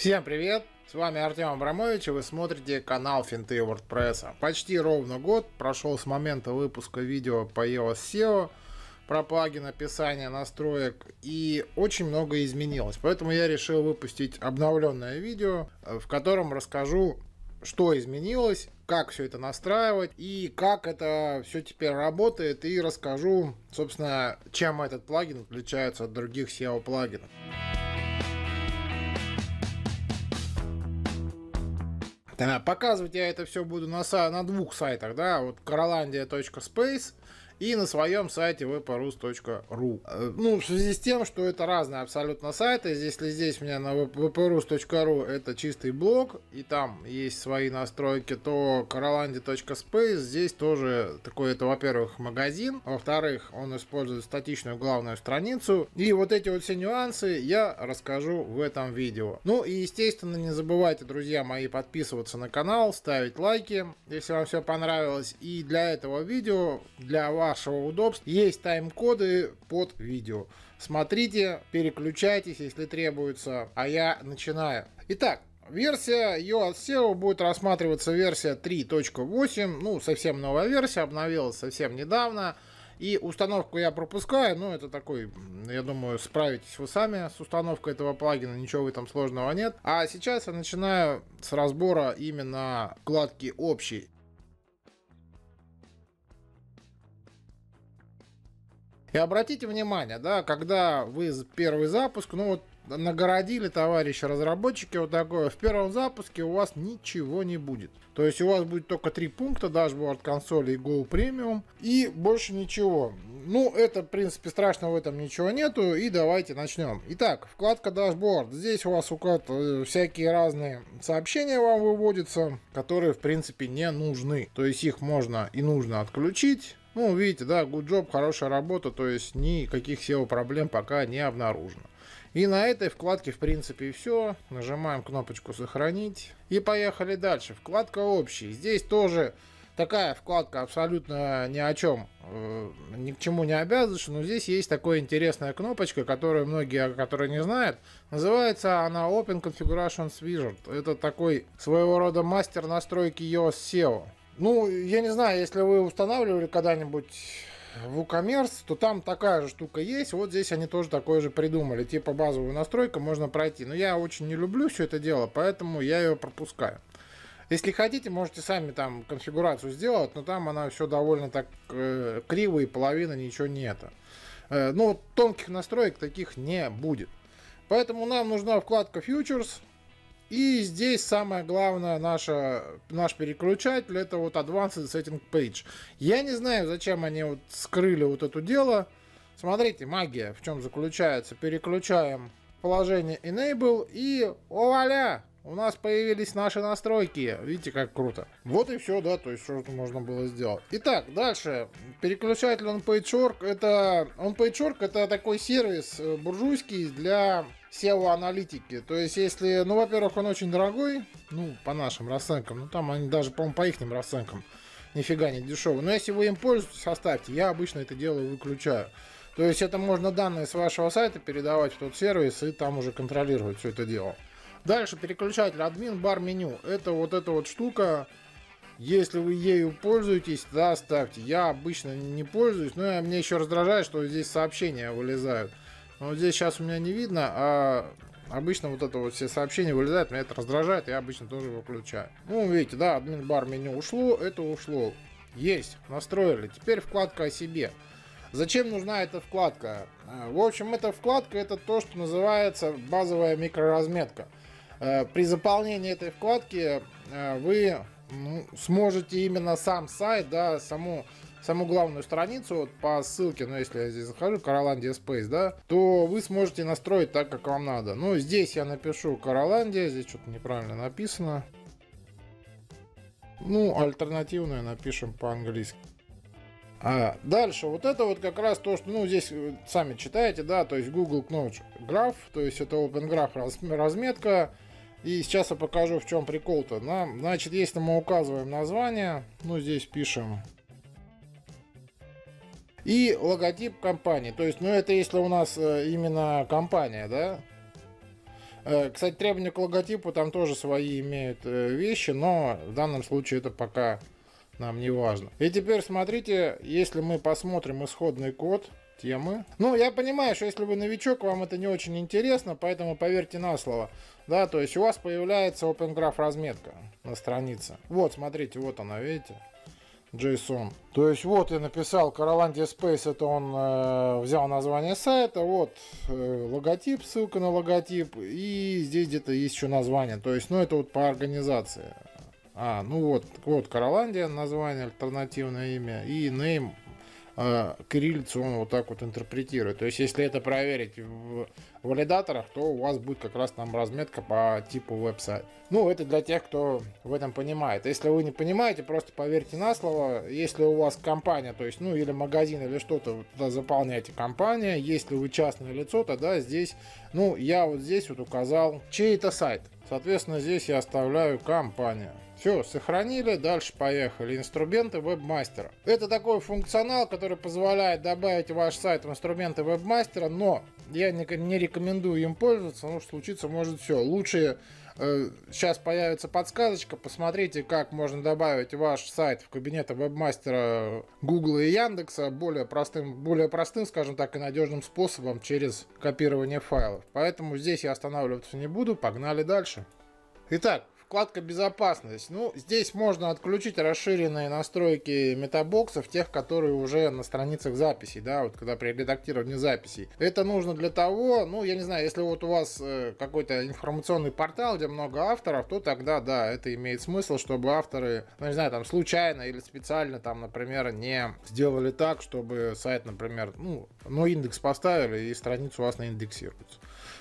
Всем привет! С вами Артем Абрамович, и вы смотрите канал Финты WordPress. Почти ровно год прошел с момента выпуска видео по EOS SEO про плагин описания настроек, и очень много изменилось. Поэтому я решил выпустить обновленное видео, э, в котором расскажу, что изменилось, как все это настраивать и как это все теперь работает, и расскажу, собственно, чем этот плагин отличается от других SEO-плагинов. Показывать я это все буду на, на двух сайтах, да, вот carolandia.space и на своем сайте vporus.ru. Э, ну, в связи с тем, что это разные абсолютно сайты, если здесь у меня на vporus.ru это чистый блог, и там есть свои настройки, то carolandi.space здесь тоже такой, это, во-первых, магазин, во-вторых, он использует статичную главную страницу, и вот эти вот все нюансы я расскажу в этом видео. Ну и, естественно, не забывайте, друзья мои, подписываться на канал, ставить лайки, если вам все понравилось, и для этого видео, для вас вашего удобства есть тайм-коды под видео. Смотрите, переключайтесь, если требуется. А я начинаю. Итак, Версия UAT SEO будет рассматриваться версия 3.8, ну, совсем новая версия, обновилась совсем недавно. И установку я пропускаю, но ну, это такой, я думаю, справитесь вы сами с установкой этого плагина, ничего в этом сложного нет. А сейчас я начинаю с разбора именно вкладки Общий. И обратите внимание, да, когда вы первый запуск, ну вот нагородили товарищи разработчики вот такое, в первом запуске у вас ничего не будет. То есть у вас будет только три пункта, дашборд консоли и Go Premium, и больше ничего. Ну, это, в принципе, страшно в этом ничего нету, и давайте начнем. Итак, вкладка дашборд. Здесь у вас уклад э, всякие разные сообщения вам выводятся, которые, в принципе, не нужны. То есть их можно и нужно отключить, ну, видите, да, good job, хорошая работа, то есть никаких SEO проблем пока не обнаружено. И на этой вкладке, в принципе, все. Нажимаем кнопочку «Сохранить». И поехали дальше. Вкладка «Общий». Здесь тоже такая вкладка абсолютно ни о чем, э, ни к чему не обязывающая, но здесь есть такая интересная кнопочка, которую многие, которые не знают, называется она Open Configuration Wizard. Это такой своего рода мастер настройки iOS e SEO. Ну, я не знаю, если вы устанавливали когда-нибудь WooCommerce, то там такая же штука есть. Вот здесь они тоже такое же придумали. Типа базовую настройку можно пройти. Но я очень не люблю все это дело, поэтому я ее пропускаю. Если хотите, можете сами там конфигурацию сделать, но там она все довольно так э, криво и половина ничего не это. Э, ну, тонких настроек таких не будет. Поэтому нам нужна вкладка Futures. И здесь самое главное наша, наш переключатель, это вот Advanced Setting Page. Я не знаю, зачем они вот скрыли вот это дело. Смотрите, магия в чем заключается. Переключаем положение Enable и вуаля! У нас появились наши настройки. Видите, как круто. Вот и все, да, то есть что-то можно было сделать. Итак, дальше. Переключатель OnPageWork это... OnPageWork это такой сервис э, буржуйский для SEO-аналитики. То есть, если, ну, во-первых, он очень дорогой, ну, по нашим расценкам, ну, там они даже, по-моему, по их расценкам нифига не дешевый. Но если вы им пользуетесь, оставьте. Я обычно это дело выключаю. То есть, это можно данные с вашего сайта передавать в тот сервис и там уже контролировать все это дело. Дальше переключатель админ бар меню. Это вот эта вот штука, если вы ею пользуетесь, да, ставьте. Я обычно не пользуюсь, но мне еще раздражает, что здесь сообщения вылезают. Но вот здесь сейчас у меня не видно, а обычно вот это вот все сообщения вылезают, меня это раздражает, я обычно тоже выключаю. Ну, видите, да, админ бар меню ушло, это ушло. Есть, настроили. Теперь вкладка о себе. Зачем нужна эта вкладка? А, в общем, эта вкладка это то, что называется базовая микроразметка. Э, при заполнении этой вкладки э, вы ну, сможете именно сам сайт, да, саму саму главную страницу вот, по ссылке, ну если я здесь захожу, Кароландия Space, да, то вы сможете настроить так, как вам надо. Ну, здесь я напишу Кароландия, здесь что-то неправильно написано. Ну, альтернативную напишем по-английски. А, дальше, вот это вот как раз то, что, ну, здесь сами читаете, да, то есть Google Knowledge Graph, то есть это Open Graph разметка, и сейчас я покажу, в чем прикол-то. Значит, если мы указываем название, ну, здесь пишем и логотип компании. То есть, ну это если у нас э, именно компания, да? Э, кстати, требования к логотипу там тоже свои имеют э, вещи, но в данном случае это пока нам не важно. И теперь смотрите, если мы посмотрим исходный код темы. Ну, я понимаю, что если вы новичок, вам это не очень интересно, поэтому поверьте на слово. Да, то есть у вас появляется OpenGraph разметка на странице. Вот, смотрите, вот она, видите? JSON. То есть вот я написал Караванди Space, это он э, взял название сайта, вот э, логотип, ссылка на логотип, и здесь где-то есть еще название. То есть, ну это вот по организации. А, ну вот, вот Караландия название, альтернативное имя, и name а, кириллицу он вот так вот интерпретирует. То есть, если это проверить в валидаторах, то у вас будет как раз там разметка по типу веб сайта Ну, это для тех, кто в этом понимает. Если вы не понимаете, просто поверьте на слово. Если у вас компания, то есть, ну, или магазин, или что-то, вы туда заполняете компания. Если вы частное лицо, тогда здесь, ну, я вот здесь вот указал чей-то сайт. Соответственно, здесь я оставляю компанию. Все, сохранили, дальше поехали. Инструменты вебмастера. Это такой функционал, который позволяет добавить в ваш сайт в инструменты вебмастера, но я не, не рекомендую им пользоваться, потому что случиться может все. Лучше э, сейчас появится подсказочка, посмотрите, как можно добавить ваш сайт в кабинеты вебмастера Google и Яндекса более простым, более простым, скажем так, и надежным способом через копирование файлов. Поэтому здесь я останавливаться не буду, погнали дальше. Итак, вкладка «Безопасность». Ну, здесь можно отключить расширенные настройки метабоксов, тех, которые уже на страницах записей, да, вот когда при редактировании записей. Это нужно для того, ну, я не знаю, если вот у вас э, какой-то информационный портал, где много авторов, то тогда, да, это имеет смысл, чтобы авторы, ну, не знаю, там, случайно или специально, там, например, не сделали так, чтобы сайт, например, ну, но индекс поставили и страницу у вас наиндексируется.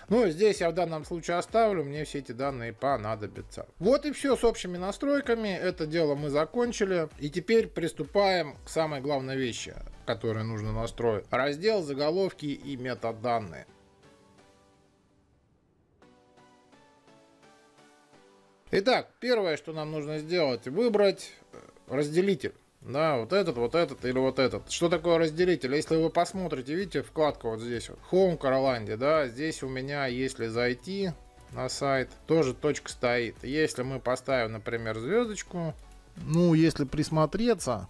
Ну здесь я в данном случае оставлю, мне все эти данные понадобятся. Вот и все с общими настройками. Это дело мы закончили. И теперь приступаем к самой главной вещи, которую нужно настроить. Раздел заголовки и метаданные. Итак, первое, что нам нужно сделать, выбрать э, разделитель. Да, вот этот, вот этот или вот этот. Что такое разделитель? Если вы посмотрите, видите вкладку вот здесь вот, Home Carolandia, да, здесь у меня, если зайти на сайт, тоже точка стоит. Если мы поставим, например, звездочку, ну, если присмотреться,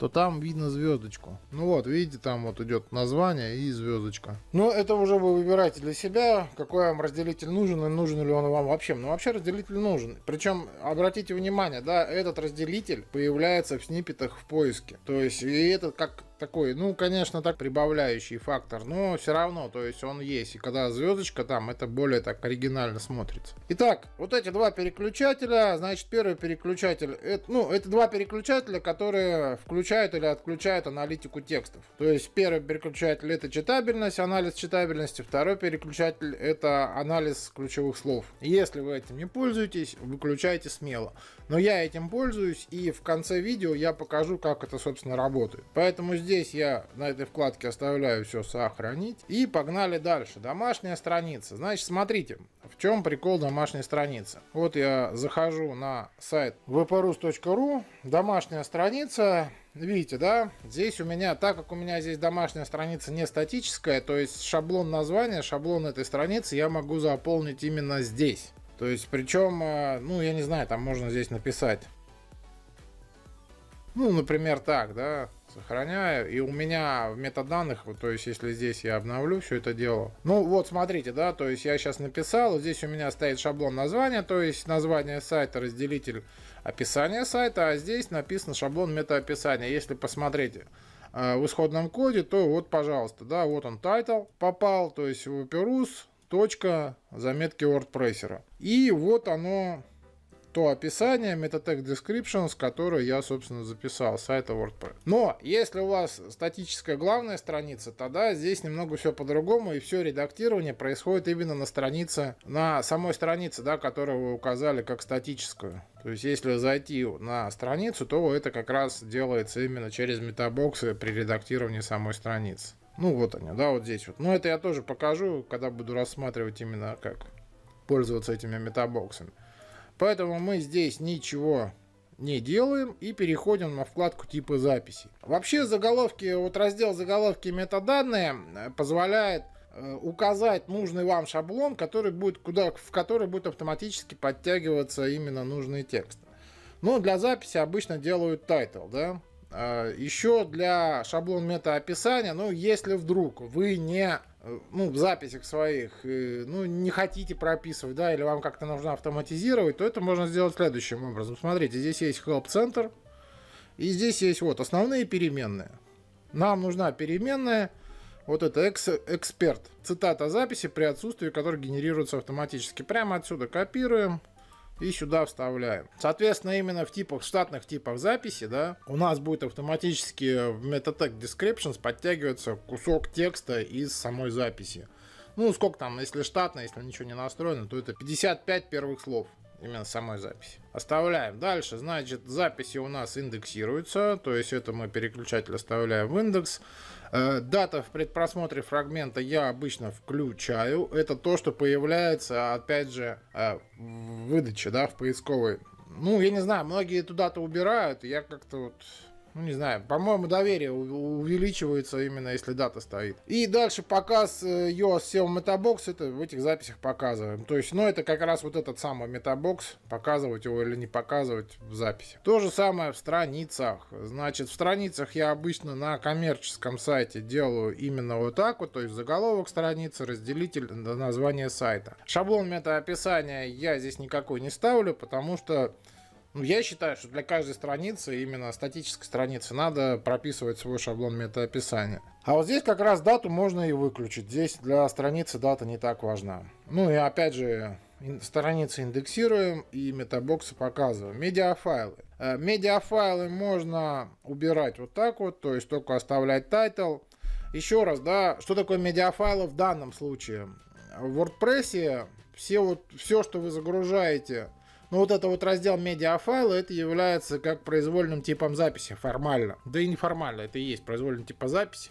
то там видно звездочку. Ну вот, видите, там вот идет название и звездочка. ну это уже вы выбираете для себя, какой вам разделитель нужен и нужен ли он вам вообще. Ну вообще разделитель нужен. Причем, обратите внимание, да, этот разделитель появляется в сниппетах в поиске. То есть, и этот как такой, ну, конечно, так прибавляющий фактор, но все равно, то есть он есть. И когда звездочка там, это более так оригинально смотрится. Итак, вот эти два переключателя, значит, первый переключатель, это, ну, это два переключателя, которые включают или отключают аналитику текстов. То есть первый переключатель это читабельность, анализ читабельности, второй переключатель это анализ ключевых слов. Если вы этим не пользуетесь, выключайте смело. Но я этим пользуюсь, и в конце видео я покажу, как это, собственно, работает. Поэтому здесь я на этой вкладке оставляю все сохранить. И погнали дальше. Домашняя страница. Значит, смотрите, в чем прикол домашней страницы. Вот я захожу на сайт vporus.ru, домашняя страница, Видите, да? Здесь у меня, так как у меня здесь домашняя страница не статическая, то есть шаблон названия, шаблон этой страницы я могу заполнить именно здесь. То есть, причем, э, ну, я не знаю, там можно здесь написать. Ну, например, так, да, сохраняю. И у меня в метаданных, то есть, если здесь я обновлю все это дело. Ну, вот, смотрите, да, то есть, я сейчас написал, здесь у меня стоит шаблон названия, то есть, название сайта, разделитель описания сайта, а здесь написан шаблон метаописания. Если посмотреть э, в исходном коде, то вот, пожалуйста, да, вот он title попал, то есть в Perus, точка заметки WordPress. И вот оно, то описание description с которой я, собственно, записал с сайта WordPress. Но если у вас статическая главная страница, тогда здесь немного все по-другому, и все редактирование происходит именно на странице, на самой странице, да, которую вы указали как статическую. То есть, если зайти на страницу, то это как раз делается именно через метабоксы при редактировании самой страницы. Ну, вот они, да, вот здесь вот. Но это я тоже покажу, когда буду рассматривать именно как пользоваться этими метабоксами. Поэтому мы здесь ничего не делаем и переходим на вкладку типа записи. Вообще заголовки, вот раздел заголовки метаданные позволяет э, указать нужный вам шаблон, который будет куда, в который будет автоматически подтягиваться именно нужный текст. Ну, для записи обычно делают тайтл, да? А, Еще для шаблон метаописания, ну, если вдруг вы не э, ну, в записях своих, э, ну, не хотите прописывать, да, или вам как-то нужно автоматизировать, то это можно сделать следующим образом. Смотрите, здесь есть Help Center, и здесь есть вот основные переменные. Нам нужна переменная, вот это эксперт, цитата записи при отсутствии, которой генерируется автоматически. Прямо отсюда копируем, и сюда вставляем. Соответственно, именно в типах, штатных типах записи, да, у нас будет автоматически в Metatag Descriptions подтягиваться кусок текста из самой записи. Ну, сколько там, если штатно, если ничего не настроено, то это 55 первых слов именно самой записи. Оставляем. Дальше, значит, записи у нас индексируются, то есть это мы переключатель оставляем в индекс. Э, дата в предпросмотре фрагмента я обычно включаю. Это то, что появляется, опять же, э, в выдаче, да, в поисковой. Ну, я не знаю, многие туда-то убирают. Я как-то вот ну, не знаю, по-моему, доверие увеличивается именно, если дата стоит. И дальше показ iOS э, SEO Metabox, это в этих записях показываем. То есть, ну, это как раз вот этот самый Metabox, показывать его или не показывать в записи. То же самое в страницах. Значит, в страницах я обычно на коммерческом сайте делаю именно вот так вот, то есть заголовок страницы, разделитель, название сайта. Шаблон метаописания я здесь никакой не ставлю, потому что ну, я считаю, что для каждой страницы, именно статической страницы, надо прописывать свой шаблон метаописания. А вот здесь как раз дату можно и выключить. Здесь для страницы дата не так важна. Ну и опять же, страницы индексируем и метабоксы показываем. Медиафайлы. Э, медиафайлы можно убирать вот так вот, то есть только оставлять тайтл. Еще раз, да, что такое медиафайлы в данном случае? В WordPress все, вот, все, что вы загружаете но вот это вот раздел медиафайлы, это является как произвольным типом записи формально. Да и неформально, это и есть произвольный тип записи.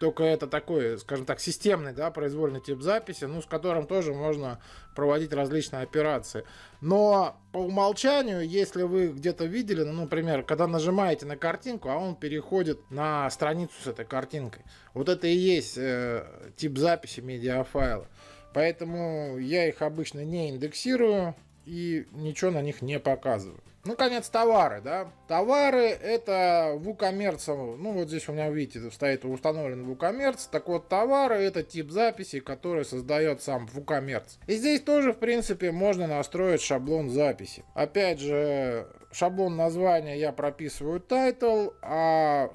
Только это такой, скажем так, системный, да, произвольный тип записи, ну, с которым тоже можно проводить различные операции. Но по умолчанию, если вы где-то видели, ну, например, когда нажимаете на картинку, а он переходит на страницу с этой картинкой. Вот это и есть э, тип записи медиафайла. Поэтому я их обычно не индексирую, и ничего на них не показывают. Ну, конец товары, да. Товары это WooCommerce. Ну, вот здесь у меня, видите, стоит установлен WooCommerce. Так вот, товары это тип записи, который создает сам WooCommerce. И здесь тоже, в принципе, можно настроить шаблон записи. Опять же, шаблон названия я прописываю title, а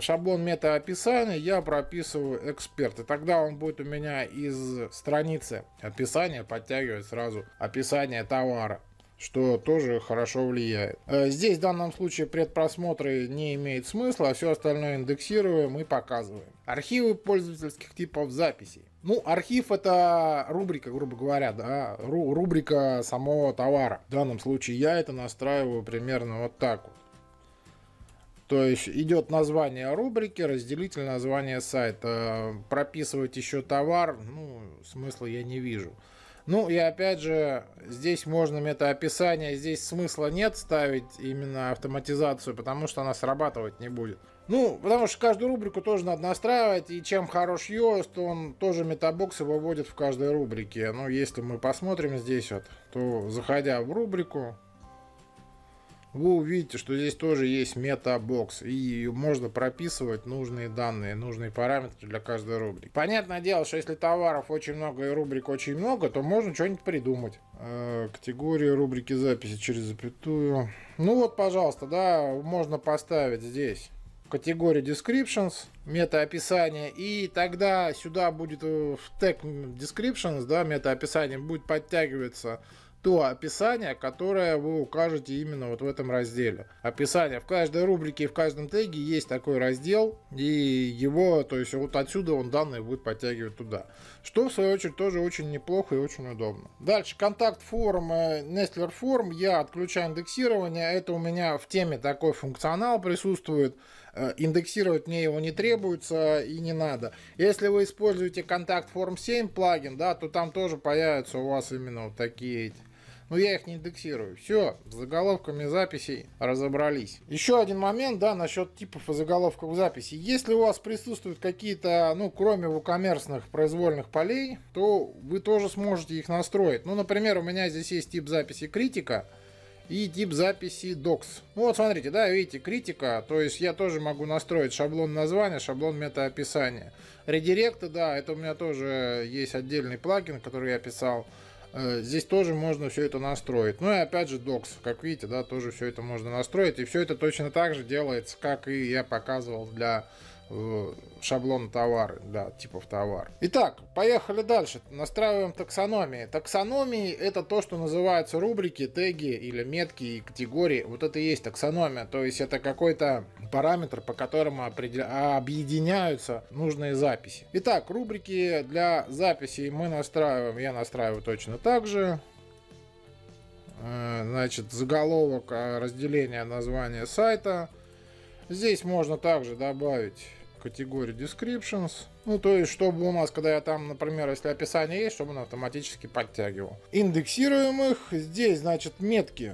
шаблон метаописания я прописываю эксперт. И тогда он будет у меня из страницы описания подтягивать сразу описание товара что тоже хорошо влияет. Э, здесь в данном случае предпросмотры не имеет смысла, а все остальное индексируем и показываем. Архивы пользовательских типов записей. Ну, архив это рубрика, грубо говоря, да, рубрика самого товара. В данном случае я это настраиваю примерно вот так вот. То есть идет название рубрики, разделитель название сайта. Прописывать еще товар, ну, смысла я не вижу. Ну и опять же, здесь можно метаописание, здесь смысла нет ставить именно автоматизацию, потому что она срабатывать не будет. Ну, потому что каждую рубрику тоже надо настраивать, и чем хорош Yoast, он тоже метабоксы выводит в каждой рубрике. Но ну, если мы посмотрим здесь вот, то заходя в рубрику, вы увидите, что здесь тоже есть метабокс, и можно прописывать нужные данные, нужные параметры для каждой рубрики. Понятное дело, что если товаров очень много и рубрик очень много, то можно что-нибудь придумать. Э, категория рубрики записи через запятую. Ну вот, пожалуйста, да, можно поставить здесь категория descriptions, метаописание, и тогда сюда будет э, в тег descriptions, да, метаописание будет подтягиваться то описание, которое вы укажете именно вот в этом разделе. Описание. В каждой рубрике и в каждом теге есть такой раздел, и его, то есть вот отсюда он данные будет подтягивать туда. Что, в свою очередь, тоже очень неплохо и очень удобно. Дальше, контакт форм, э, Nestler Form я отключаю индексирование, это у меня в теме такой функционал присутствует, э, индексировать мне его не требуется и не надо. Если вы используете контакт форм 7 плагин, да, то там тоже появятся у вас именно вот такие эти но ну, я их не индексирую. Все, с заголовками записей разобрались. Еще один момент, да, насчет типов и заголовков записи. Если у вас присутствуют какие-то, ну, кроме вукомерсных произвольных полей, то вы тоже сможете их настроить. Ну, например, у меня здесь есть тип записи критика, и тип записи docs. Ну вот смотрите, да, видите, критика, то есть я тоже могу настроить шаблон названия, шаблон метаописания. Редиректы, да, это у меня тоже есть отдельный плагин, который я писал. Э, здесь тоже можно все это настроить. Ну и опять же докс, как видите, да, тоже все это можно настроить. И все это точно так же делается, как и я показывал для Э, шаблон товары да, типов товар. Итак, поехали дальше. Настраиваем таксономии. Таксономии это то, что называется рубрики, теги или метки и категории. Вот это и есть таксономия. То есть это какой-то параметр, по которому объединяются нужные записи. Итак, рубрики для записей мы настраиваем. Я настраиваю точно так же. Э, значит, заголовок, а, разделение название сайта. Здесь можно также добавить категории descriptions. Ну, то есть, чтобы у нас, когда я там, например, если описание есть, чтобы он автоматически подтягивал. Индексируем их. Здесь, значит, метки.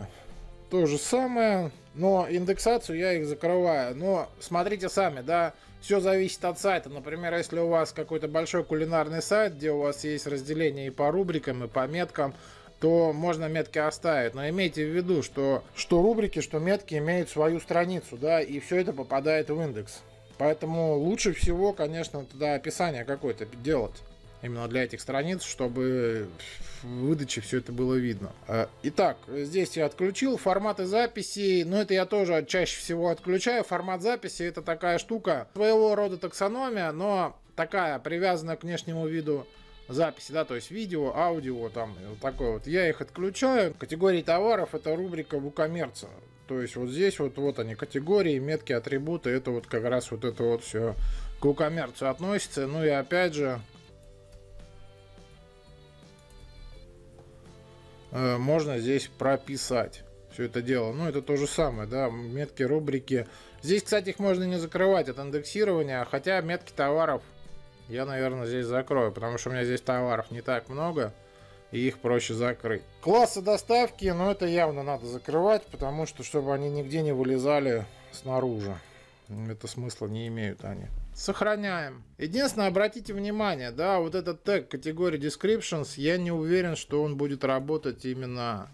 То же самое, но индексацию я их закрываю. Но смотрите сами, да, все зависит от сайта. Например, если у вас какой-то большой кулинарный сайт, где у вас есть разделение и по рубрикам, и по меткам, то можно метки оставить. Но имейте в виду, что, что рубрики, что метки имеют свою страницу, да, и все это попадает в индекс. Поэтому лучше всего, конечно, тогда описание какое-то делать. Именно для этих страниц, чтобы в выдаче все это было видно. Э, итак, здесь я отключил форматы записи. Но это я тоже чаще всего отключаю. Формат записи это такая штука, своего рода таксономия, но такая, привязана к внешнему виду записи, да, то есть видео, аудио, там, вот такое вот. Я их отключаю. Категории товаров это рубрика Букомерца. То есть вот здесь вот, вот они, категории, метки, атрибуты, это вот как раз вот это вот все к коммерцию относится. Ну и опять же, э, можно здесь прописать все это дело. Ну, это то же самое, да, метки, рубрики. Здесь, кстати, их можно не закрывать от индексирования, хотя метки товаров я, наверное, здесь закрою, потому что у меня здесь товаров не так много и их проще закрыть. Классы доставки, но это явно надо закрывать, потому что, чтобы они нигде не вылезали снаружи. Это смысла не имеют они. Сохраняем. Единственное, обратите внимание, да, вот этот тег категории descriptions, я не уверен, что он будет работать именно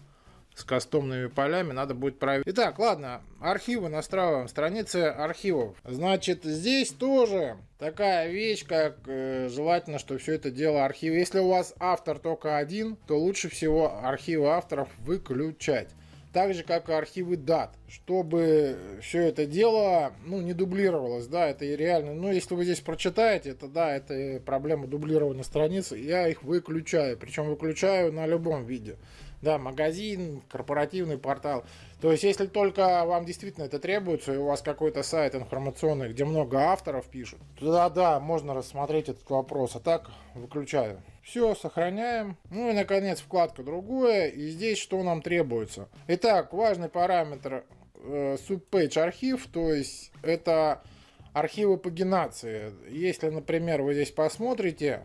с кастомными полями, надо будет проверить. Итак, ладно, архивы настраиваем, страницы архивов. Значит, здесь тоже такая вещь, как э, желательно, что все это дело архив. Если у вас автор только один, то лучше всего архивы авторов выключать. Так же, как и архивы дат, чтобы все это дело ну, не дублировалось, да, это и реально, ну, если вы здесь прочитаете, это, да, это проблема дублирования страницы, я их выключаю, причем выключаю на любом виде да, магазин, корпоративный портал. То есть, если только вам действительно это требуется, и у вас какой-то сайт информационный, где много авторов пишут, тогда да, можно рассмотреть этот вопрос. А так выключаю. Все, сохраняем. Ну и, наконец, вкладка «Другое». И здесь что нам требуется? Итак, важный параметр subpage э, архив, то есть это архивы пагинации. Если, например, вы здесь посмотрите,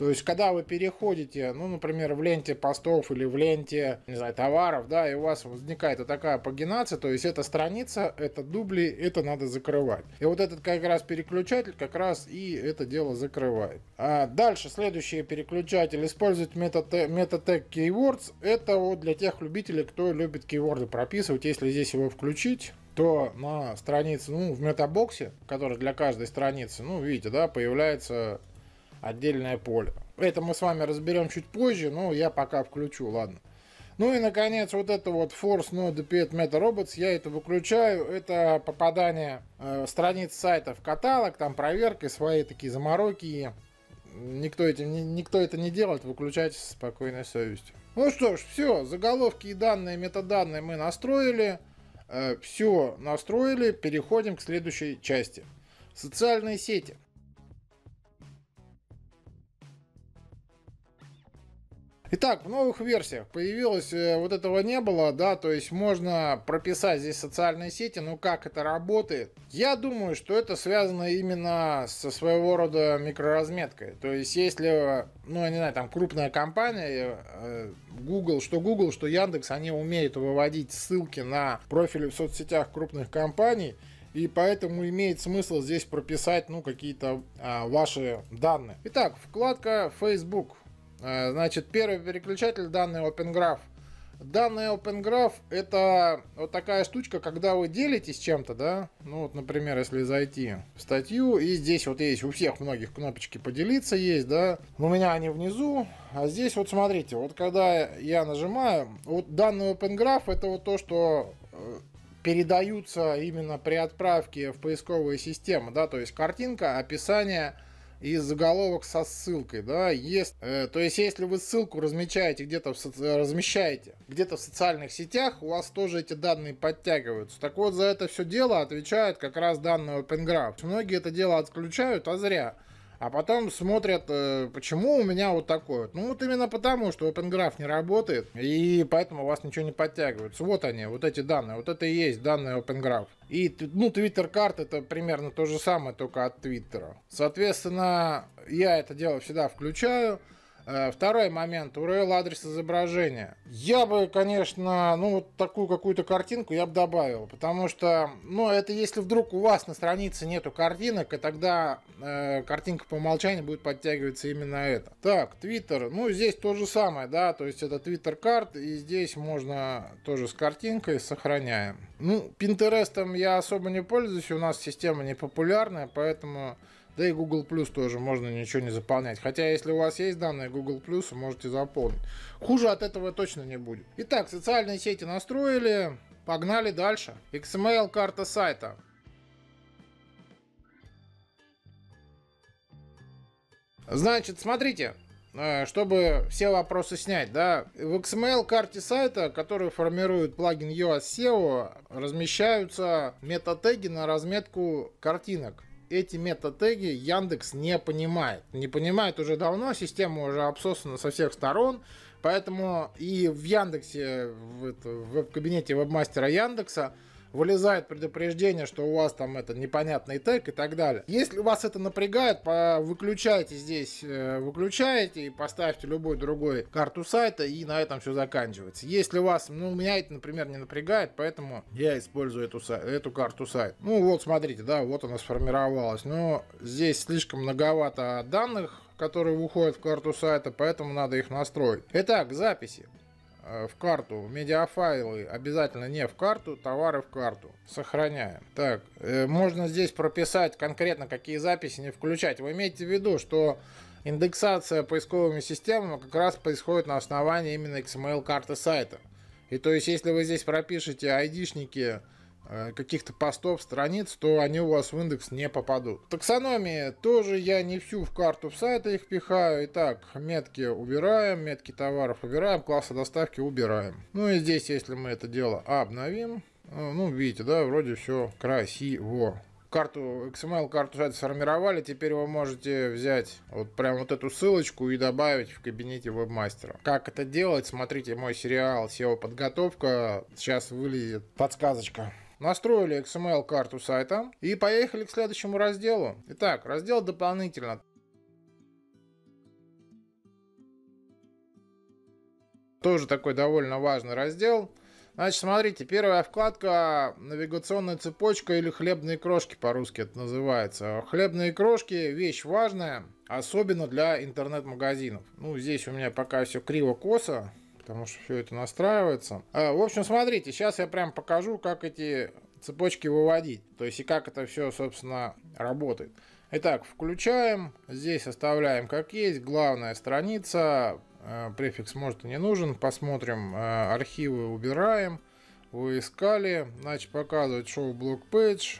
то есть, когда вы переходите, ну, например, в ленте постов или в ленте, не знаю, товаров, да, и у вас возникает вот такая пагинация, то есть, эта страница, это дубли, это надо закрывать. И вот этот как раз переключатель как раз и это дело закрывает. А дальше, следующий переключатель, использовать метод MetaTag Keywords, это вот для тех любителей, кто любит кейворды прописывать, если здесь его включить, то на странице, ну, в метабоксе, который для каждой страницы, ну, видите, да, появляется отдельное поле. Это мы с вами разберем чуть позже, но я пока включу, ладно. Ну и, наконец, вот это вот Force Node Piet Meta Robots, я это выключаю. Это попадание э, страниц сайта в каталог, там проверка свои такие замороки. Никто, этим, ни, никто это не делает, выключайте со спокойной совестью. Ну что ж, все, заголовки и данные, метаданные мы настроили. Э, все настроили, переходим к следующей части. Социальные сети. Итак, в новых версиях появилось, э, вот этого не было, да, то есть можно прописать здесь социальные сети, но как это работает? Я думаю, что это связано именно со своего рода микроразметкой. То есть если, ну, я не знаю, там крупная компания, э, Google, что Google, что Яндекс, они умеют выводить ссылки на профили в соцсетях крупных компаний, и поэтому имеет смысл здесь прописать ну какие-то а, ваши данные. Итак, вкладка Facebook. Э, значит, первый переключатель данный OpenGraph. Данный graph это вот такая штучка, когда вы делитесь чем-то, да? Ну вот, например, если зайти в статью, и здесь вот есть у всех многих кнопочки поделиться есть, да? У меня они внизу, а здесь вот смотрите, вот когда я нажимаю, вот данный graph это вот то, что э, передаются именно при отправке в поисковые системы, да? То есть картинка, описание, и заголовок со ссылкой, да, есть, э, то есть если вы ссылку размечаете где-то, э, размещаете где-то в социальных сетях, у вас тоже эти данные подтягиваются. Так вот, за это все дело отвечает как раз данный OpenGraph. Многие это дело отключают, а зря а потом смотрят, э, почему у меня вот такое. Ну вот именно потому, что OpenGraph не работает, и поэтому у вас ничего не подтягивается. Вот они, вот эти данные, вот это и есть данные OpenGraph. И, ну, Twitter карт это примерно то же самое, только от Твиттера. Соответственно, я это дело всегда включаю, Э, второй момент. URL адрес изображения. Я бы, конечно, ну вот такую какую-то картинку я бы добавил, потому что, ну это если вдруг у вас на странице нету картинок, и тогда э, картинка по умолчанию будет подтягиваться именно это. Так, Twitter. Ну здесь то же самое, да, то есть это Twitter карт, и здесь можно тоже с картинкой сохраняем. Ну, Пинтерестом я особо не пользуюсь, у нас система не популярная, поэтому да и Google Plus тоже можно ничего не заполнять. Хотя, если у вас есть данные Google Plus, можете заполнить. Хуже от этого точно не будет. Итак, социальные сети настроили. Погнали дальше. XML эм карта сайта. Значит, смотрите, э, чтобы все вопросы снять, да, в XML эм карте сайта, которую формирует плагин US SEO, размещаются метатеги на разметку картинок эти метатеги Яндекс не понимает. Не понимает уже давно, система уже обсосана со всех сторон, поэтому и в Яндексе, в, веб кабинете вебмастера Яндекса – вылезает предупреждение, что у вас там это непонятный тег и так далее. Если у вас это напрягает, выключайте здесь, э, выключайте и поставьте любой другой карту сайта, и на этом все заканчивается. Если у вас, ну, у меня это, например, не напрягает, поэтому я использую эту, эту карту сайта. Ну, вот, смотрите, да, вот она сформировалась. Но здесь слишком многовато данных, которые уходят в карту сайта, поэтому надо их настроить. Итак, записи. Э, в карту, медиафайлы обязательно не в карту, товары в карту. Сохраняем. Так, э, можно здесь прописать конкретно, какие записи не включать. Вы имеете в виду, что индексация поисковыми системами как раз происходит на основании именно XML карты сайта. И то есть, если вы здесь пропишете айдишники, шники Э, каких-то постов, страниц, то они у вас в индекс не попадут. Таксономия тоже я не всю в карту в сайта их пихаю. Итак, метки убираем, метки товаров убираем, классы доставки убираем. Ну и здесь, если мы это дело обновим, э, ну, видите, да, вроде все красиво карту XML карту сайта сформировали, теперь вы можете взять вот прям вот эту ссылочку и добавить в кабинете вебмастера. Как это делать? Смотрите мой сериал SEO подготовка. Сейчас вылезет подсказочка. Настроили XML-карту сайта и поехали к следующему разделу. Итак, раздел «Дополнительно». Тоже такой довольно важный раздел. Значит, смотрите, первая вкладка «Навигационная цепочка» или «Хлебные крошки» по-русски это называется. Хлебные крошки – вещь важная, особенно для интернет-магазинов. Ну, здесь у меня пока все криво-косо, потому что все это настраивается. Э, в общем, смотрите, сейчас я прям покажу, как эти цепочки выводить, то есть и как это все, собственно, работает. Итак, включаем, здесь оставляем как есть, главная страница, э, префикс может и не нужен, посмотрим, э, архивы убираем, вы искали, значит показывает шоу блок Page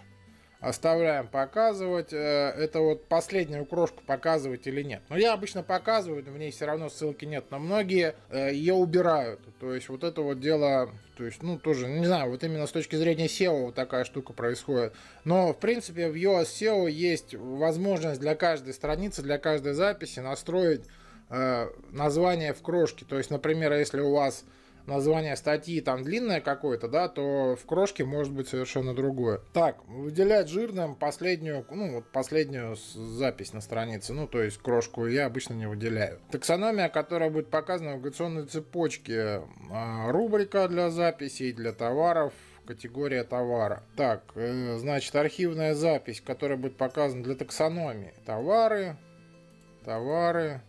оставляем показывать. Э, это вот последнюю крошку показывать или нет. Но я обычно показываю, но в ней все равно ссылки нет. Но многие э, ее убирают. То есть вот это вот дело, то есть, ну, тоже, не знаю, вот именно с точки зрения SEO вот такая штука происходит. Но, в принципе, в US SEO есть возможность для каждой страницы, для каждой записи настроить э, название в крошке. То есть, например, если у вас название статьи там длинное какое-то, да, то в крошке может быть совершенно другое. Так, выделять жирным последнюю, ну, вот последнюю запись на странице, ну, то есть крошку я обычно не выделяю. Таксономия, которая будет показана в агационной цепочке, а, рубрика для записей, для товаров, категория товара. Так, э, значит, архивная запись, которая будет показана для таксономии. Товары, товары,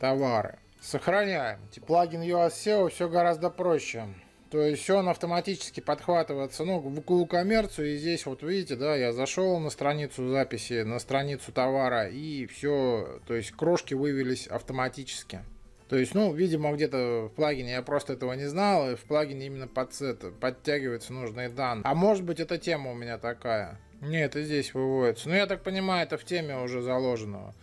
товары. Сохраняем. Типа, плагин USSEO все гораздо проще. То есть он автоматически подхватывается ну, в Google коммерцию. И здесь вот видите, да, я зашел на страницу записи, на страницу товара и все, то есть крошки вывелись автоматически. То есть, ну, видимо, где-то в плагине я просто этого не знал, и в плагине именно под, это, подтягиваются нужные данные. А может быть, это тема у меня такая. Нет, это здесь выводится. Но ну, я так понимаю, это в теме уже заложенного.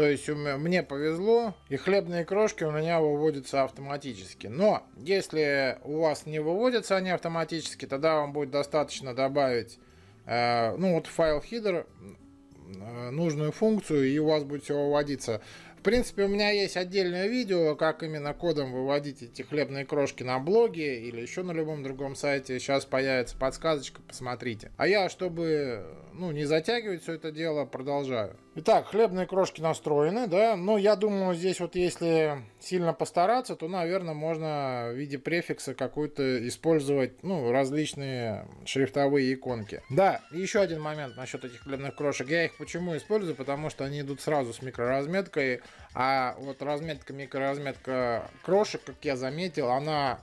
То есть у меня мне повезло, и хлебные крошки у меня выводятся автоматически. Но если у вас не выводятся они автоматически, тогда вам будет достаточно добавить э, ну вот файл хидер э, нужную функцию, и у вас будет все выводиться. В принципе, у меня есть отдельное видео, как именно кодом выводить эти хлебные крошки на блоге или еще на любом другом сайте. Сейчас появится подсказочка, посмотрите. А я, чтобы ну, не затягивать все это дело, продолжаю. Итак, хлебные крошки настроены, да, но ну, я думаю, здесь вот если сильно постараться, то, наверное, можно в виде префикса какую-то использовать, ну, различные шрифтовые иконки. Да, еще один момент насчет этих хлебных крошек. Я их почему использую? Потому что они идут сразу с микроразметкой, а вот разметка, микроразметка крошек, как я заметил, она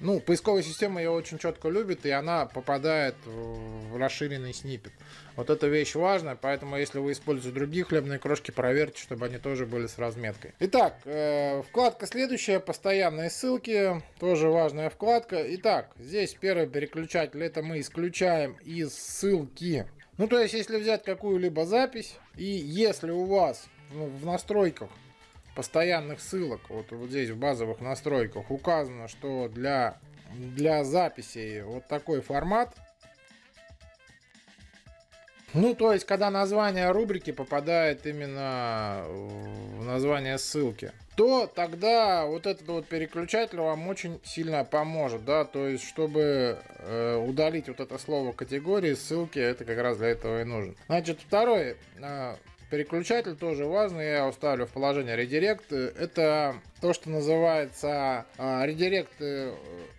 ну, поисковая система ее очень четко любит, и она попадает в расширенный снипет. Вот эта вещь важная, поэтому если вы используете другие хлебные крошки, проверьте, чтобы они тоже были с разметкой. Итак, э, вкладка следующая, постоянные ссылки, тоже важная вкладка. Итак, здесь первый переключатель, это мы исключаем из ссылки. Ну, то есть, если взять какую-либо запись, и если у вас ну, в настройках постоянных ссылок, вот, вот здесь в базовых настройках, указано, что для, для записи вот такой формат. Ну, то есть, когда название рубрики попадает именно в название ссылки, то тогда вот этот вот переключатель вам очень сильно поможет, да, то есть, чтобы э, удалить вот это слово категории, ссылки, это как раз для этого и нужно. Значит, второй э, Переключатель тоже важный, я его ставлю в положение редирект. Это то, что называется а, редирект э,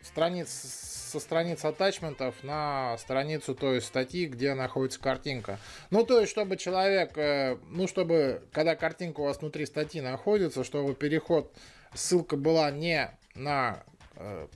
страниц со страниц атачментов на страницу той статьи, где находится картинка. Ну, то есть, чтобы человек, э, ну, чтобы, когда картинка у вас внутри статьи находится, чтобы переход, ссылка была не на Э,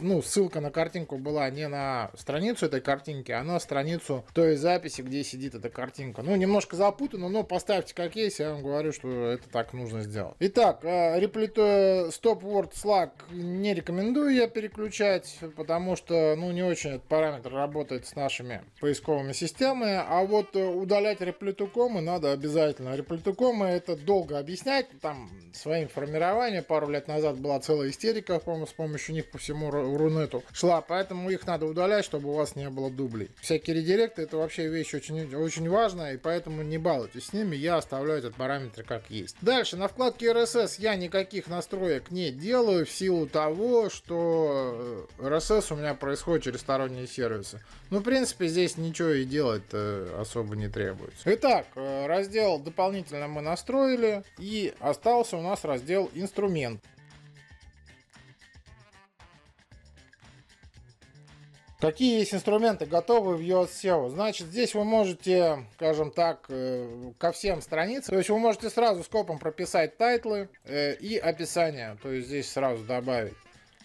ну, ссылка на картинку была не на страницу этой картинки, а на страницу той записи, где сидит эта картинка. Ну, немножко запутано, но поставьте как есть, я вам говорю, что это так нужно сделать. Итак, э, реплито стоп Word Slack не рекомендую я переключать, потому что, ну, не очень этот параметр работает с нашими поисковыми системами, а вот э, удалять реплитукомы надо обязательно. Реплитукомы это долго объяснять, там своим формированием пару лет назад была целая истерика, по-моему, с помощью них по всему Рунету шла, поэтому их надо удалять, чтобы у вас не было дублей. Всякие редиректы это вообще вещь очень, очень важная, и поэтому не балуйтесь с ними, я оставляю этот параметр как есть. Дальше, на вкладке RSS я никаких настроек не делаю в силу того, что э, RSS у меня происходит через сторонние сервисы. Ну, в принципе, здесь ничего и делать э, особо не требуется. Итак, э, раздел дополнительно мы настроили, и остался у нас раздел инструмент. Какие есть инструменты готовы в US SEO? Значит, здесь вы можете, скажем так, э, ко всем страницам. То есть вы можете сразу скопом прописать тайтлы э, и описание. То есть здесь сразу добавить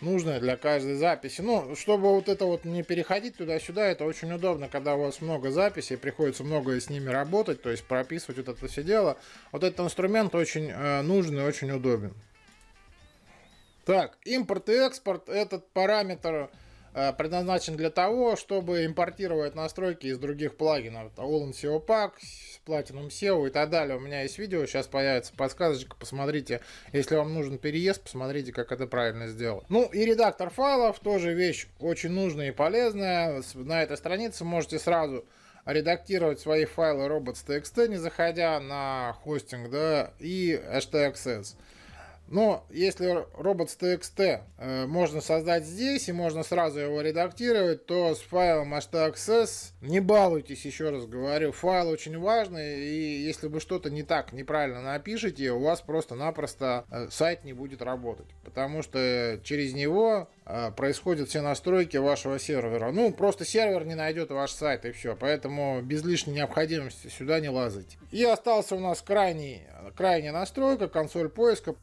нужное для каждой записи. Ну, чтобы вот это вот не переходить туда-сюда, это очень удобно, когда у вас много записей, приходится много с ними работать, то есть прописывать вот это все дело. Вот этот инструмент очень э, нужен и очень удобен. Так, импорт и экспорт, этот параметр Э, предназначен для того, чтобы импортировать настройки из других плагинов. Olin SEO Pack, Platinum SEO и так далее. У меня есть видео, сейчас появится подсказочка, посмотрите. Если вам нужен переезд, посмотрите, как это правильно сделать. Ну и редактор файлов, тоже вещь очень нужная и полезная. На этой странице можете сразу редактировать свои файлы robots.txt, не заходя на хостинг, да, и htaccess. Но если робот robots.txt э, можно создать здесь и можно сразу его редактировать, то с файлом htaccess не балуйтесь, еще раз говорю. Файл очень важный, и если вы что-то не так, неправильно напишете, у вас просто-напросто э, сайт не будет работать, потому что через него э, происходят все настройки вашего сервера. Ну, просто сервер не найдет ваш сайт и все, поэтому без лишней необходимости сюда не лазать. И остался у нас крайний, крайняя настройка, консоль поиска.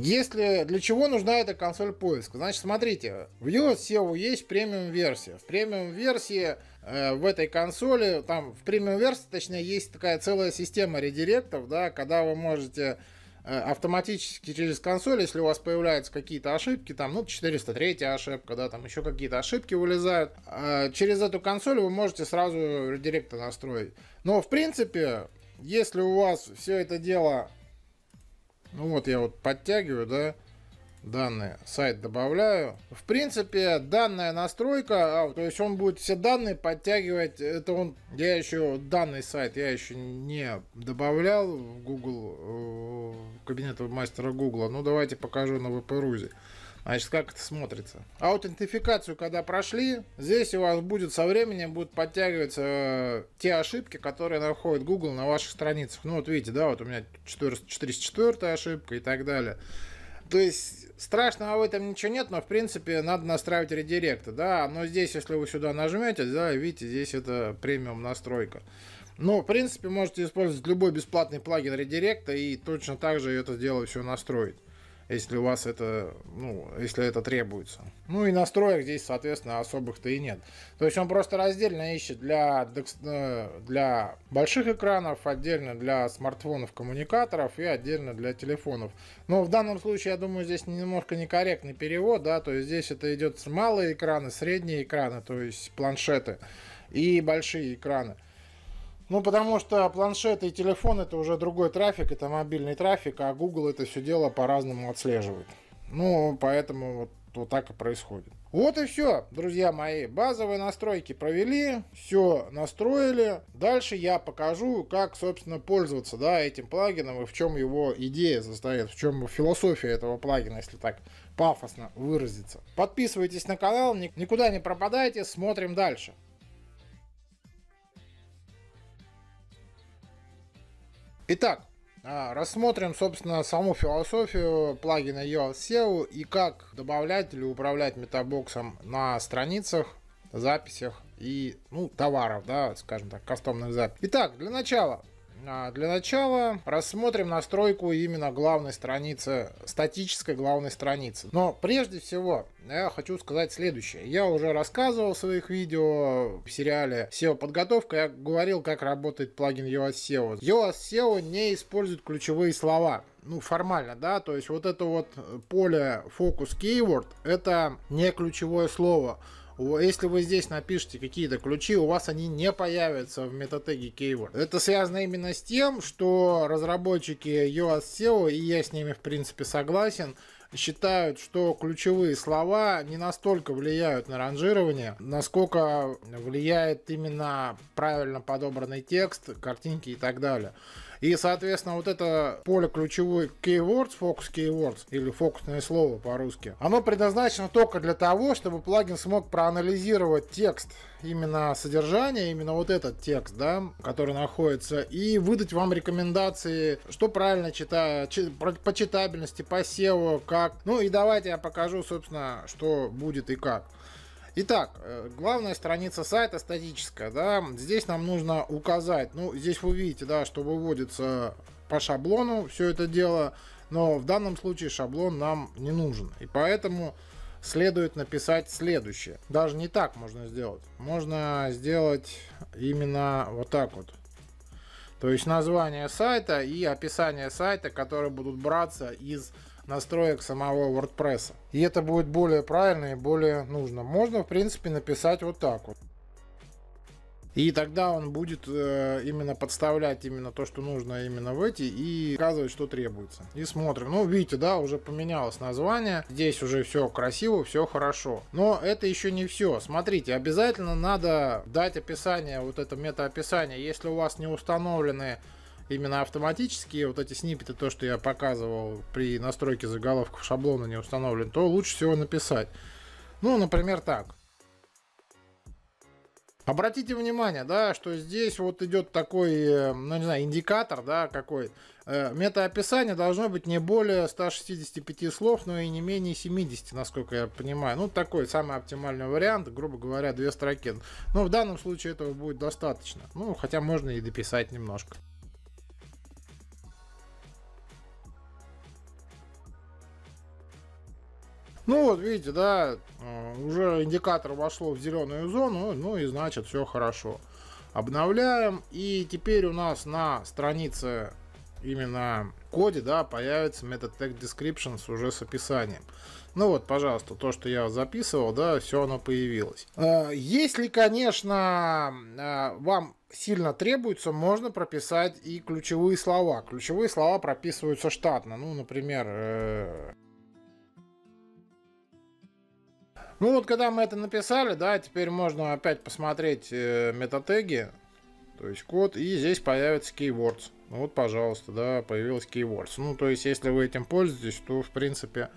Если для чего нужна эта консоль поиска? Значит, смотрите, в US SEO есть премиум версия. В премиум версии э, в этой консоли, там в премиум версии, точнее, есть такая целая система редиректов, да, когда вы можете э, автоматически через консоль, если у вас появляются какие-то ошибки, там, ну, 403 ошибка, да, там еще какие-то ошибки вылезают, э, через эту консоль вы можете сразу редиректы настроить. Но, в принципе, если у вас все это дело ну вот я вот подтягиваю, да, данные, сайт добавляю. В принципе, данная настройка, а, то есть он будет все данные подтягивать, это он, я еще, данный сайт я еще не добавлял в Google, э, в кабинет мастера Google, ну давайте покажу на веб Значит, как это смотрится? Аутентификацию, когда прошли, здесь у вас будет со временем будут подтягиваться э, те ошибки, которые находит Google на ваших страницах. Ну, вот видите, да, вот у меня 404 ошибка и так далее. То есть страшного в этом ничего нет, но в принципе надо настраивать редиректы, да. Но здесь, если вы сюда нажмете, да, видите, здесь это премиум настройка. Но в принципе можете использовать любой бесплатный плагин редиректа и точно так же это дело все настроить если у вас это, ну, если это требуется. Ну и настроек здесь, соответственно, особых-то и нет. То есть он просто раздельно ищет для, э, для больших экранов, отдельно для смартфонов, коммуникаторов и отдельно для телефонов. Но в данном случае, я думаю, здесь немножко некорректный перевод, да, то есть здесь это идет малые экраны, средние экраны, то есть планшеты и большие экраны. Ну, потому что планшеты и телефон это уже другой трафик, это мобильный трафик, а Google это все дело по-разному отслеживает. Ну, поэтому вот, вот так и происходит. Вот и все, друзья мои. Базовые настройки провели, все настроили. Дальше я покажу, как, собственно, пользоваться да, этим плагином и в чем его идея состоит, в чем философия этого плагина, если так пафосно выразиться. Подписывайтесь на канал, никуда не пропадайте, смотрим дальше. Итак, а, рассмотрим, собственно, саму философию плагина ULSEO и как добавлять или управлять метабоксом на страницах, записях и ну, товаров, да, скажем так, кастомных записей. Итак, для начала а, для начала рассмотрим настройку именно главной страницы, статической главной страницы. Но прежде всего я хочу сказать следующее. Я уже рассказывал в своих видео в сериале SEO-подготовка, я говорил, как работает плагин US SEO. US SEO не использует ключевые слова ну, формально, да, то есть вот это вот поле фокус keyword, это не ключевое слово. Если вы здесь напишите какие-то ключи, у вас они не появятся в метатеге Keyword. Это связано именно с тем, что разработчики US SEO, и я с ними в принципе согласен, считают, что ключевые слова не настолько влияют на ранжирование, насколько влияет именно правильно подобранный текст, картинки и так далее. И, соответственно, вот это поле ключевой keywords, focus keywords, или фокусное слово по-русски, оно предназначено только для того, чтобы плагин смог проанализировать текст, именно содержание, именно вот этот текст, да, который находится, и выдать вам рекомендации, что правильно читать по читабельности, по SEO, как. Ну и давайте я покажу, собственно, что будет и как. Итак, э, главная страница сайта статическая, да, здесь нам нужно указать, ну, здесь вы видите, да, что выводится по шаблону все это дело, но в данном случае шаблон нам не нужен, и поэтому следует написать следующее. Даже не так можно сделать, можно сделать именно вот так вот. То есть название сайта и описание сайта, которые будут браться из настроек самого WordPress. И это будет более правильно и более нужно. Можно, в принципе, написать вот так вот. И тогда он будет э, именно подставлять именно то, что нужно именно в эти, и показывать, что требуется. И смотрим. Ну, видите, да, уже поменялось название. Здесь уже все красиво, все хорошо. Но это еще не все. Смотрите, обязательно надо дать описание, вот это метаописание. Если у вас не установлены именно автоматические вот эти снипеты, то, что я показывал при настройке заголовков шаблона не установлен, то лучше всего написать. Ну, например, так. Обратите внимание, да, что здесь вот идет такой, э, ну не знаю, индикатор, да, какой. Э, метаописание должно быть не более 165 слов, но и не менее 70, насколько я понимаю. Ну, такой самый оптимальный вариант, грубо говоря, две строки. Но в данном случае этого будет достаточно. Ну, хотя можно и дописать немножко. Ну вот, видите, да, э, уже индикатор вошло в зеленую зону, ну и значит все хорошо. Обновляем, и теперь у нас на странице именно коде, да, появится метод tag descriptions уже с описанием. Ну вот, пожалуйста, то, что я записывал, да, все оно появилось. Э, если, конечно, э, вам сильно требуется, можно прописать и ключевые слова. Ключевые слова прописываются штатно. Ну, например, Ну вот, когда мы это написали, да, теперь можно опять посмотреть э, метатеги, то есть код, и здесь появится keywords. Ну, вот, пожалуйста, да, появилось keywords. Ну, то есть, если вы этим пользуетесь, то, в принципе,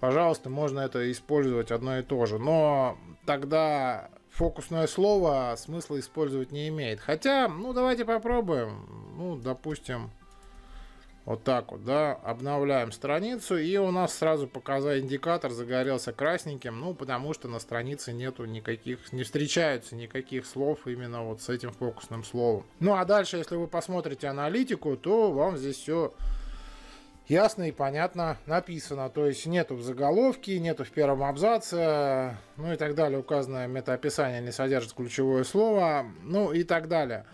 пожалуйста, можно это использовать одно и то же. Но тогда фокусное слово смысла использовать не имеет. Хотя, ну, давайте попробуем. Ну, допустим, вот так вот, да, обновляем страницу, и у нас сразу показал индикатор загорелся красненьким, ну, потому что на странице нету никаких, не встречаются никаких слов именно вот с этим фокусным словом. Ну, а дальше, если вы посмотрите аналитику, то вам здесь все ясно и понятно написано. То есть нету в заголовке, нету в первом абзаце, ну и так далее. Указанное метаописание не содержит ключевое слово, ну и так далее.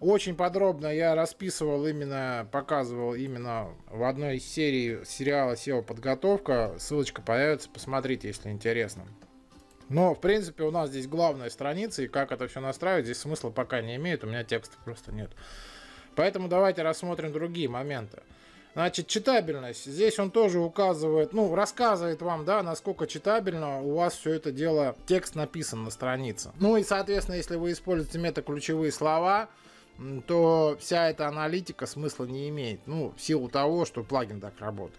Очень подробно я расписывал именно, показывал именно в одной из серий сериала SEO-подготовка. Ссылочка появится, посмотрите, если интересно. Но, в принципе, у нас здесь главная страница, и как это все настраивать, здесь смысла пока не имеет, у меня текста просто нет. Поэтому давайте рассмотрим другие моменты. Значит, читабельность. Здесь он тоже указывает, ну, рассказывает вам, да, насколько читабельно у вас все это дело, текст написан на странице. Ну и, соответственно, если вы используете мета-ключевые слова, то вся эта аналитика смысла не имеет. Ну, в силу того, что плагин так работает.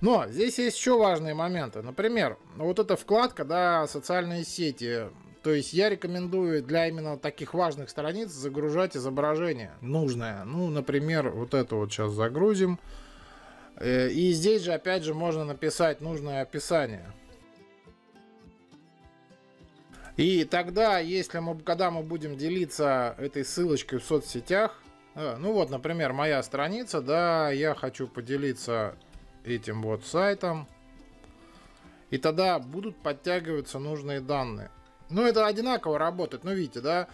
Но здесь есть еще важные моменты. Например, вот эта вкладка, да, социальные сети. То есть я рекомендую для именно таких важных страниц загружать изображение нужное. Ну, например, вот это вот сейчас загрузим. Э, и здесь же, опять же, можно написать нужное описание. И тогда, если мы, когда мы будем делиться этой ссылочкой в соцсетях, э, ну вот, например, моя страница, да, я хочу поделиться этим вот сайтом, и тогда будут подтягиваться нужные данные. Ну, это одинаково работает, ну, видите, да,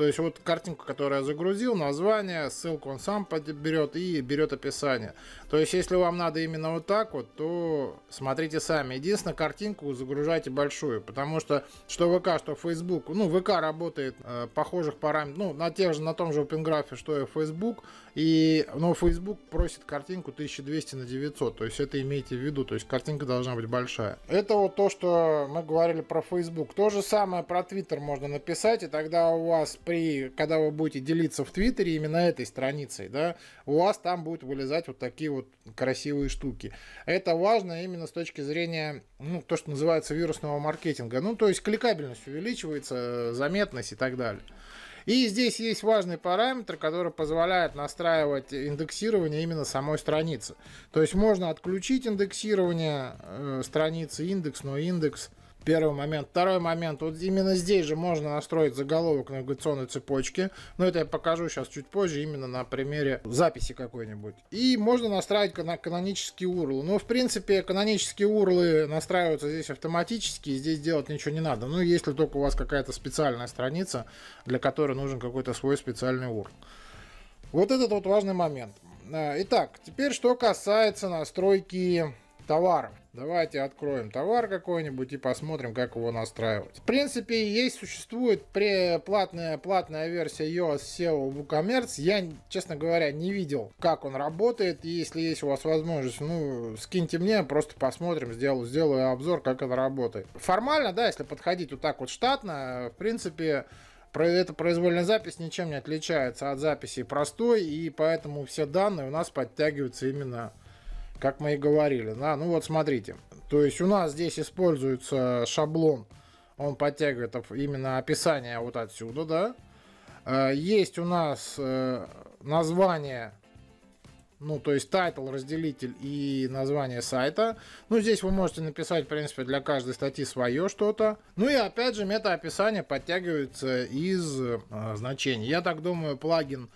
то есть вот картинку, которую я загрузил, название, ссылку он сам подберет и берет описание. То есть если вам надо именно вот так вот, то смотрите сами. Единственное, картинку загружайте большую, потому что что ВК, что Facebook, ну ВК работает э, похожих параметров, ну на тех же, на том же Open Graph, что и Facebook, и, но Facebook просит картинку 1200 на 900, то есть это имейте в виду, то есть картинка должна быть большая. Это вот то, что мы говорили про Facebook. То же самое про Twitter можно написать, и тогда у вас при, когда вы будете делиться в Твиттере именно этой страницей, да, у вас там будут вылезать вот такие вот красивые штуки. Это важно именно с точки зрения, ну, то, что называется вирусного маркетинга. Ну, то есть кликабельность увеличивается, заметность и так далее. И здесь есть важный параметр, который позволяет настраивать индексирование именно самой страницы. То есть можно отключить индексирование э, страницы, индекс, но индекс Первый момент. Второй момент. Вот именно здесь же можно настроить заголовок навигационной цепочки. Но это я покажу сейчас чуть позже, именно на примере записи какой-нибудь. И можно настраивать на канонический URL. Но, в принципе, канонические урлы настраиваются здесь автоматически, и здесь делать ничего не надо. Ну, если только у вас какая-то специальная страница, для которой нужен какой-то свой специальный URL. Вот этот вот важный момент. Э, итак, теперь что касается настройки товаров. Давайте откроем товар какой-нибудь и посмотрим, как его настраивать. В принципе, есть, существует платная, платная версия iOS SEO WooCommerce. Я, честно говоря, не видел, как он работает. если есть у вас возможность, ну, скиньте мне, просто посмотрим, сделаю, сделаю обзор, как это работает. Формально, да, если подходить вот так вот штатно, в принципе, эта произвольная запись ничем не отличается от записи простой, и поэтому все данные у нас подтягиваются именно как мы и говорили. Да, ну вот смотрите. То есть у нас здесь используется шаблон. Он подтягивает именно описание вот отсюда, да. Э, есть у нас э, название, ну, то есть тайтл, разделитель и название сайта. Ну, здесь вы можете написать, в принципе, для каждой статьи свое что-то. Ну и опять же, мета-описание подтягивается из э, значений. Я так думаю, плагин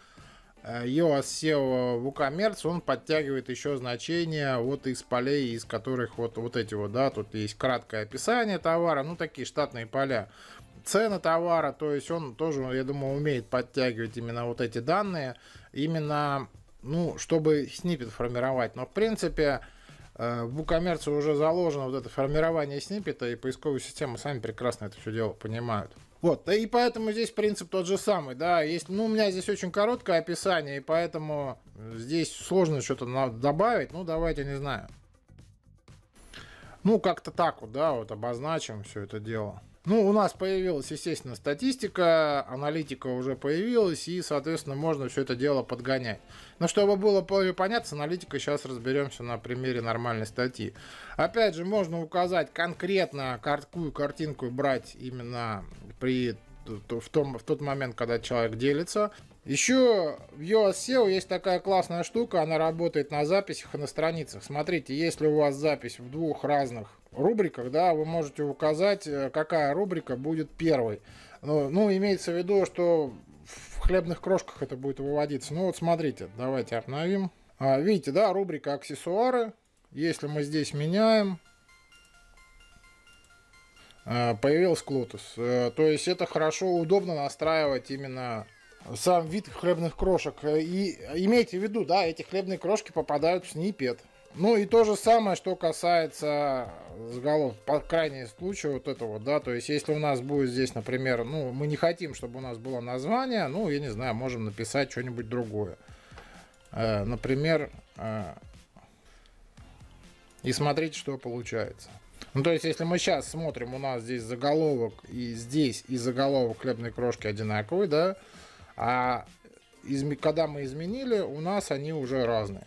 EOS э, SEO WooCommerce, он подтягивает еще значения вот из полей, из которых вот, вот эти вот, да, тут есть краткое описание товара, ну такие штатные поля. Цена товара, то есть он тоже, я думаю, умеет подтягивать именно вот эти данные, именно, ну, чтобы снипет формировать. Но, в принципе, э, в WooCommerce уже заложено вот это формирование снипета и поисковые системы сами прекрасно это все дело понимают. Вот, и поэтому здесь принцип тот же самый, да, есть, ну, у меня здесь очень короткое описание, и поэтому здесь сложно что-то добавить, ну, давайте, не знаю. Ну, как-то так вот, да, вот обозначим все это дело. Ну, у нас появилась, естественно, статистика, аналитика уже появилась, и, соответственно, можно все это дело подгонять. Но чтобы было понятно, с аналитикой сейчас разберемся на примере нормальной статьи. Опять же, можно указать конкретно, какую картинку брать именно при в, том, в тот момент, когда человек делится. Еще в US SEO есть такая классная штука, она работает на записях и на страницах. Смотрите, если у вас запись в двух разных рубриках, да, вы можете указать, э, какая рубрика будет первой. Ну, ну имеется в виду, что в хлебных крошках это будет выводиться. Ну вот смотрите, давайте обновим. А, видите, да, рубрика аксессуары. Если мы здесь меняем, э, появился Клотус. Э, то есть это хорошо, удобно настраивать именно сам вид хлебных крошек. И имейте в виду, да, эти хлебные крошки попадают в снипет. Ну и то же самое, что касается голов, по крайней случае вот этого, да, то есть если у нас будет здесь, например, ну мы не хотим, чтобы у нас было название, ну я не знаю, можем написать что-нибудь другое. Э, например, э, и смотрите, что получается. Ну, то есть, если мы сейчас смотрим, у нас здесь заголовок и здесь, и заголовок хлебной крошки одинаковый, да, а из, когда мы изменили, у нас они уже разные.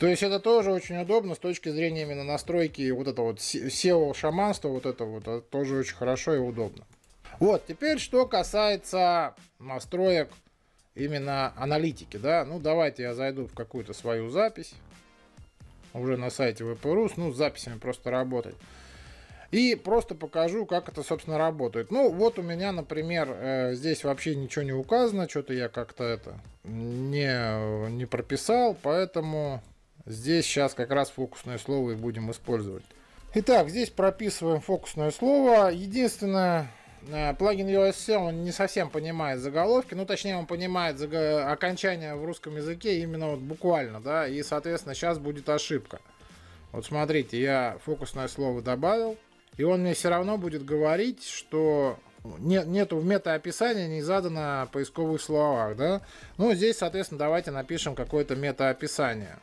То есть это тоже очень удобно с точки зрения именно настройки вот этого вот SEO-шаманства, вот это вот, это тоже очень хорошо и удобно. Вот, теперь что касается настроек именно аналитики, да, ну давайте я зайду в какую-то свою запись, уже на сайте VPRUS, ну с записями просто работать. И просто покажу, как это, собственно, работает. Ну, вот у меня, например, э, здесь вообще ничего не указано, что-то я как-то это не, не прописал, поэтому Здесь сейчас как раз фокусное слово и будем использовать. Итак, здесь прописываем фокусное слово. Единственное, э, плагин USM он не совсем понимает заголовки, ну точнее он понимает заго... окончание в русском языке именно вот буквально, да, и соответственно сейчас будет ошибка. Вот смотрите, я фокусное слово добавил, и он мне все равно будет говорить, что нет, нету в метаописании не задано поисковых словах, да. Ну здесь, соответственно, давайте напишем какое-то метаописание. описание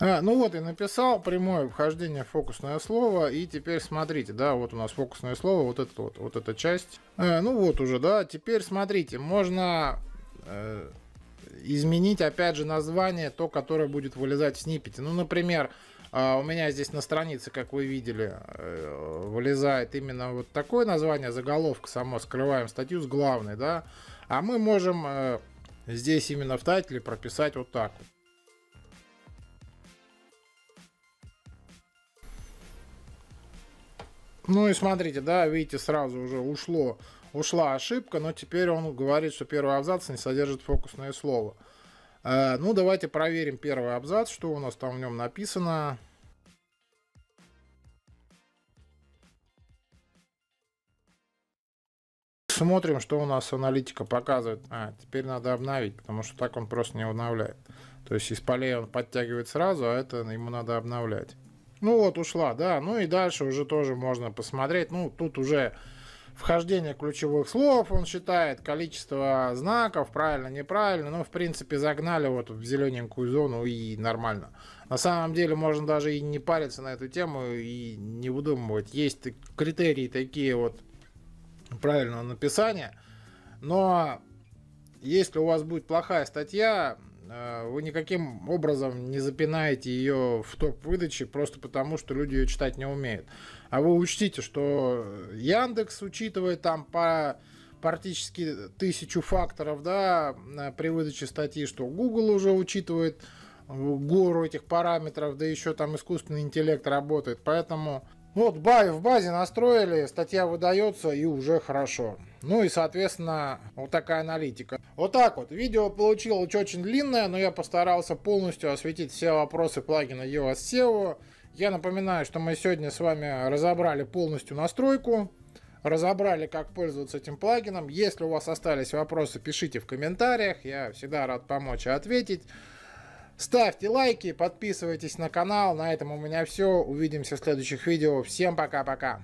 А, ну вот и написал прямое вхождение в фокусное слово. И теперь смотрите, да, вот у нас фокусное слово, вот это вот, вот эта часть. Э, ну вот уже, да. Теперь смотрите, можно э, изменить опять же название, то, которое будет вылезать в сниппете. Ну, например, э, у меня здесь на странице, как вы видели, э, вылезает именно вот такое название, заголовка само, скрываем статью с главной, да. А мы можем э, здесь именно в тайтле прописать вот так вот. Ну и смотрите, да, видите, сразу уже ушло, ушла ошибка, но теперь он говорит, что первый абзац не содержит фокусное слово. Э, ну, давайте проверим первый абзац, что у нас там в нем написано. Смотрим, что у нас аналитика показывает. А, теперь надо обновить, потому что так он просто не обновляет. То есть из полей он подтягивает сразу, а это ему надо обновлять. Ну вот, ушла, да. Ну и дальше уже тоже можно посмотреть. Ну, тут уже вхождение ключевых слов он считает, количество знаков, правильно, неправильно. Ну, в принципе, загнали вот в зелененькую зону и нормально. На самом деле, можно даже и не париться на эту тему и не выдумывать. Есть критерии такие вот правильного написания, но если у вас будет плохая статья, а, вы никаким образом не запинаете ее в топ выдачи просто потому, что люди ее читать не умеют. А вы учтите, что Яндекс учитывает там по практически тысячу факторов, да, при выдаче статьи, что Google уже учитывает э, гору этих параметров, да еще там искусственный интеллект работает. Поэтому ну, вот в базе настроили, статья выдается и уже хорошо. Ну и, соответственно, вот такая аналитика. Вот так вот. Видео получилось очень длинное, но я постарался полностью осветить все вопросы плагина EOS SEO. Я напоминаю, что мы сегодня с вами разобрали полностью настройку, разобрали, как пользоваться этим плагином. Если у вас остались вопросы, пишите в комментариях. Я всегда рад помочь и ответить. Ставьте лайки, подписывайтесь на канал. На этом у меня все. Увидимся в следующих видео. Всем пока-пока.